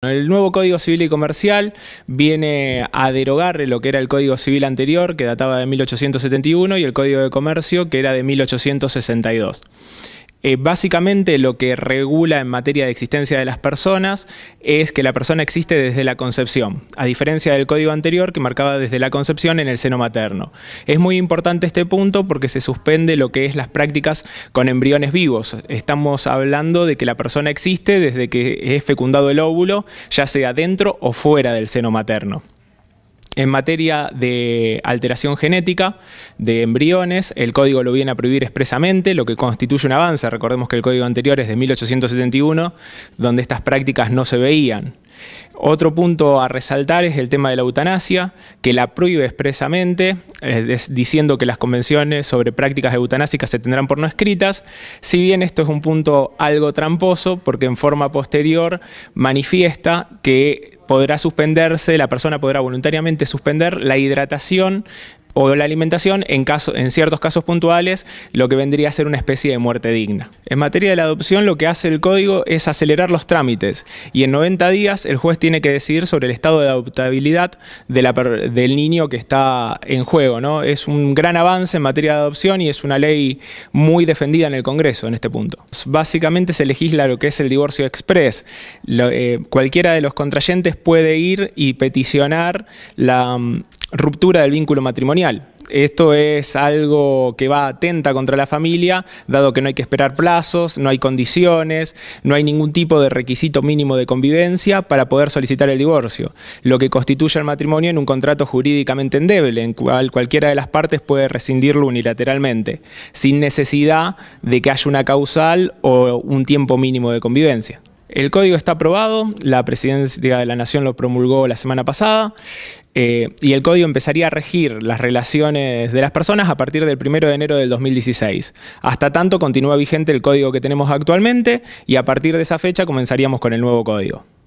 El nuevo Código Civil y Comercial viene a derogar lo que era el Código Civil anterior, que databa de 1871, y el Código de Comercio, que era de 1862. Eh, básicamente lo que regula en materia de existencia de las personas es que la persona existe desde la concepción, a diferencia del código anterior que marcaba desde la concepción en el seno materno. Es muy importante este punto porque se suspende lo que es las prácticas con embriones vivos. Estamos hablando de que la persona existe desde que es fecundado el óvulo, ya sea dentro o fuera del seno materno. En materia de alteración genética de embriones, el código lo viene a prohibir expresamente, lo que constituye un avance. Recordemos que el código anterior es de 1871, donde estas prácticas no se veían. Otro punto a resaltar es el tema de la eutanasia, que la prohíbe expresamente, diciendo que las convenciones sobre prácticas eutanásicas se tendrán por no escritas, si bien esto es un punto algo tramposo, porque en forma posterior manifiesta que podrá suspenderse, la persona podrá voluntariamente suspender la hidratación o la alimentación en, caso, en ciertos casos puntuales, lo que vendría a ser una especie de muerte digna. En materia de la adopción, lo que hace el código es acelerar los trámites y en 90 días el juez tiene que decidir sobre el estado de adoptabilidad del niño que está en juego. ¿no? Es un gran avance en materia de adopción y es una ley muy defendida en el Congreso en este punto. Básicamente se legisla lo que es el divorcio express. Eh, cualquiera de los contrayentes puede ir y peticionar la mm, ruptura del vínculo matrimonial esto es algo que va atenta contra la familia, dado que no hay que esperar plazos, no hay condiciones, no hay ningún tipo de requisito mínimo de convivencia para poder solicitar el divorcio, lo que constituye el matrimonio en un contrato jurídicamente endeble, en cual cualquiera de las partes puede rescindirlo unilateralmente, sin necesidad de que haya una causal o un tiempo mínimo de convivencia. El código está aprobado, la presidencia de la Nación lo promulgó la semana pasada eh, y el código empezaría a regir las relaciones de las personas a partir del 1 de enero del 2016. Hasta tanto continúa vigente el código que tenemos actualmente y a partir de esa fecha comenzaríamos con el nuevo código.